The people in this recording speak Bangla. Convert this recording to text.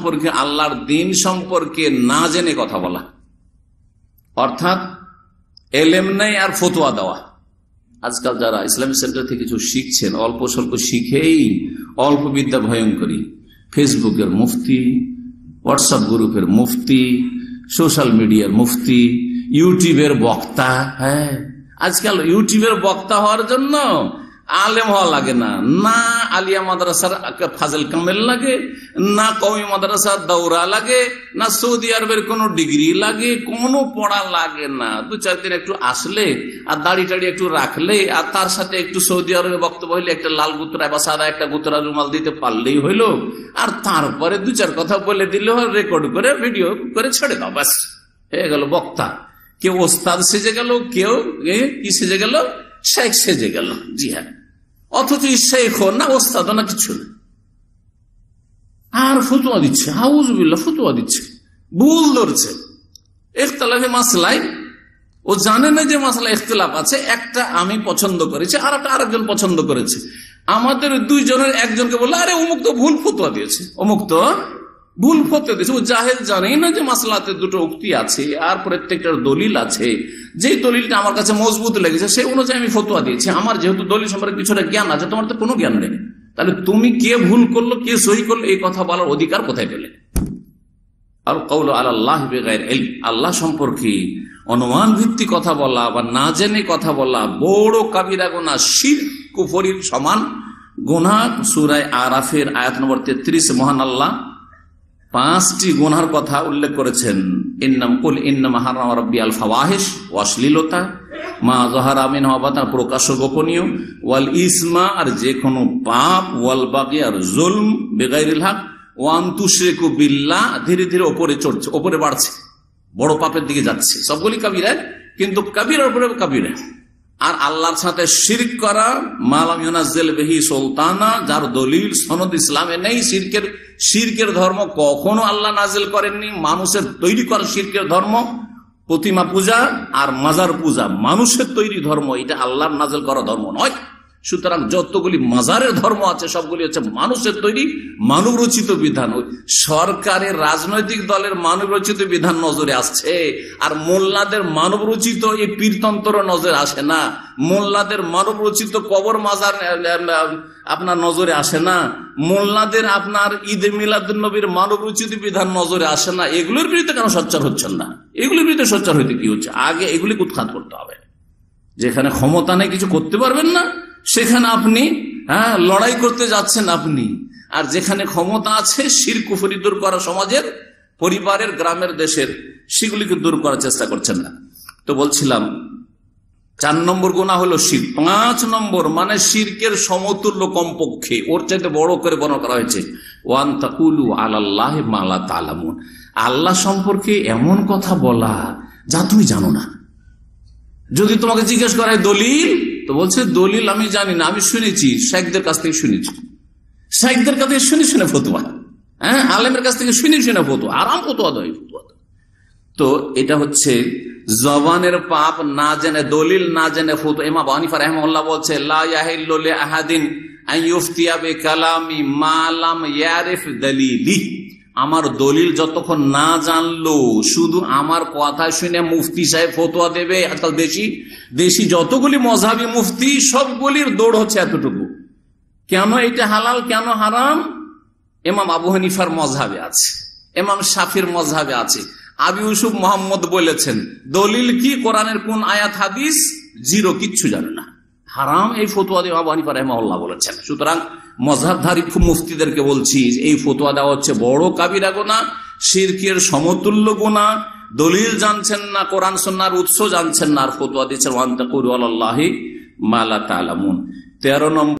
সম্পর্কে আল্লাহর দিন সম্পর্কে না জেনে কথা বলা অর্থাৎ এলেম নেই আর ফতুয়া দেওয়া আজকাল যারা ইসলামিক সেন্টার থেকে কিছু শিখছেন অল্প স্বল্প শিখেই অল্প বিদ্যা ভয়ঙ্করী ফেসবুকের মুফতি হোয়াটসঅ্যাপ গ্রুপের মুফতি সোশ্যাল মিডিয়ার মুফতি ইউটিউবের বক্তা হ্যাঁ আজকাল ইউটিউবের বক্তা হওয়ার জন্য আলেম হওয়া লাগে না না আলিয়া মাদ্রাসার ফাজল কামেল লাগে না কৌমি মাদ্রাসার দৌড়া লাগে না সৌদি আরবের কোনো ডিগ্রি লাগে কোনো পড়া লাগে না দু চার দিন একটু আসলে আর দাড়ি টাড়ি একটু রাখলে আর তার সাথে একটু সৌদি আরবে বক্তব্য হইলে একটা লাল গুতরা বা সাদা একটা গুতরা রুমাল দিতে পারলেই হইলো আর তারপরে দু চার কথা বলে দিলে রেকর্ড করে ভিডিও করে ছেড়ে দাও ব্যাস হয়ে গেল বক্তা কেউ ওস্তাদ সেজে গেল কেউ কি সেজে গেল শেখ সেজে গেল জি হ্যাঁ অথচ শেখ না ওস্তাদ না কিছু না আর ফতুয়া দিচ্ছে হাউজবিল্লা ফতুয়া দিচ্ছে ভুল ধরছে একতলাফি মাসলাই ও জানে না যে মাসলা ইখতলাফ আছে একটা আমি পছন্দ করেছি আর একটা আরেকজন পছন্দ করেছে আমাদের দুইজনের একজনকে বললো আরে অমুক তো ভুল ফতুয়া দিয়েছে অমুক তো ভুল ফতে দিয়েছে ও জাহেদ জানেই না যে মাসলাতে দুটো উক্তি আছে আর প্রত্যেকটার দলিল আছে যে দলিলটা আমার কাছে মজবুত লেগেছে সেই অনুযায়ী আমি ফতোয়া দিয়েছি আমার যেহেতু দলিল সম্পর্কে কিছুটা জ্ঞান আছে তোমার তো কোনো জ্ঞান নেই তাহলে তুমি কে ভুল করলো কে সহি করলো এই কথা বলার অধিকার কোথায় পেলে আর কৌল আল্লাহ আল্লাহ সম্পর্কে অনুমান ভিত্তিক কথা বলা বা না জেনে কথা বলা বড় কাবিরা গোনা শির কুফরির সমান গোনা সুরায় আরাফের আয়াত নম্বর তেত্রিশ মহান আল্লাহ পাঁচটি গুনার কথা উল্লেখ করেছেন ইন্নাম কুল ইন্নাম হারাম রব্বি আল ফাওয়াহিস অশ্লীলতা মা জহারা মিন হবাতা প্রকাশ্য গোপনীয় ওয়াল ইসমা আর যে কোনো পাপ ওয়াল বাকি আর জুলম বেগাইরুল হক ওয়ান তুশরেকু বিল্লা ধীরে ধীরে ওপরে চড়ছে ওপরে বাড়ছে বড় পাপের দিকে যাচ্ছে সবগুলি কাবিরায় কিন্তু কাবিরার উপরে কাবিরায় আর আল্লাহর সাথে শির্ক করা মালাম ইউনাজেল বেহি সুলতানা যার দলিল সনদ ইসলামে নেই শিরকের শিরকের ধর্ম কখনো আল্লাহ নাজেল করেননি মানুষের তৈরি করা সিরকের ধর্ম প্রতিমা পূজা আর মাজার পূজা মানুষের তৈরি ধর্ম এটা আল্লাহর নাজেল করা ধর্ম নয় সুতরাং যতগুলি মাজারের ধর্ম আছে সবগুলি হচ্ছে মানুষের তৈরি মানব রচিত বিধান সরকারের রাজনৈতিক দলের মানব রচিত বিধান নজরে আসছে আর মোল্লাদের মানব রচিত এই পীরতন্ত্র নজরে আসে না মোল্লাদের মানব রচিত কবর মাজার আপনার নজরে আসে না মোল্লাদের আপনার ঈদে মিলাদুলনবীর মানব রচিত বিধান নজরে আসে না এগুলোর বিরুদ্ধে কেন সচ্চার হচ্ছেন না এগুলির বিরুদ্ধে সচ্চার হইতে কি হচ্ছে আগে এগুলি উৎখাত করতে হবে যেখানে ক্ষমতা নেই কিছু করতে পারবেন না সেখানে আপনি হ্যাঁ লড়াই করতে যাচ্ছেন আপনি আর যেখানে ক্ষমতা আছে শির কুফুরি দূর করা সমাজের পরিবারের গ্রামের দেশের সেগুলিকে দূর করার চেষ্টা করছেন না তো বলছিলাম চার নম্বর গোনা হলো শির পাঁচ নম্বর মানে শিরকের সমতুল্য কমপক্ষে ওর চাইতে বড় করে বর্ণনা করা হয়েছে ওয়ান তাকুলু আল্লাহ মালা তালামুন আল্লাহ সম্পর্কে এমন কথা বলা যা তুমি জানো না যদি তোমাকে জিজ্ঞেস করা হয় দলিল তো বলছে দলিল আমি জানি না আমি শুনেছি শেখদের কাছ থেকে শুনেছি শেখদের কাছ থেকে শুনে শুনে ফতুয়া হ্যাঁ আলেমের কাছ থেকে শুনে শুনে ফতুয়া আরাম ফতুয়া দেয় ফতুয়া তো এটা হচ্ছে জবানের পাপ না জেনে দলিল না জেনে ফতু এমা বানিফা রহমল্লা বলছে লাহিন আমার দলিল যতক্ষণ না জানলো শুধু আমার কথা শুনে মুফতি সাহেব ফতোয়া দেবে আজকাল দেশি দেশি যতগুলি মজাবি মুফতি সবগুলির দৌড় হচ্ছে এতটুকু কেন এটা হালাল কেন হারাম এমাম আবু হানিফার মজাবে আছে এমাম সাফির মজাবে আছে আবি ইউসুফ মোহাম্মদ বলেছেন দলিল কি কোরআনের কোন আয়াত হাদিস জিরো কিচ্ছু জানে না হারাম এই ফতোয়া দেওয়া আবু হানিফা মহল্লা বলেছেন সুতরাং মজাবধারী খুব মুফতিদেরকে বলছি এই ফতোয়া দেওয়া হচ্ছে বড় কাবিরা গোনা সিরকের সমতুল্য গোনা দলিল জানছেন না কোরআন সন্ন্যার উৎস জানছেন না আর ফতোয়া দিচ্ছেন মালা তালামুন তেরো নম্বর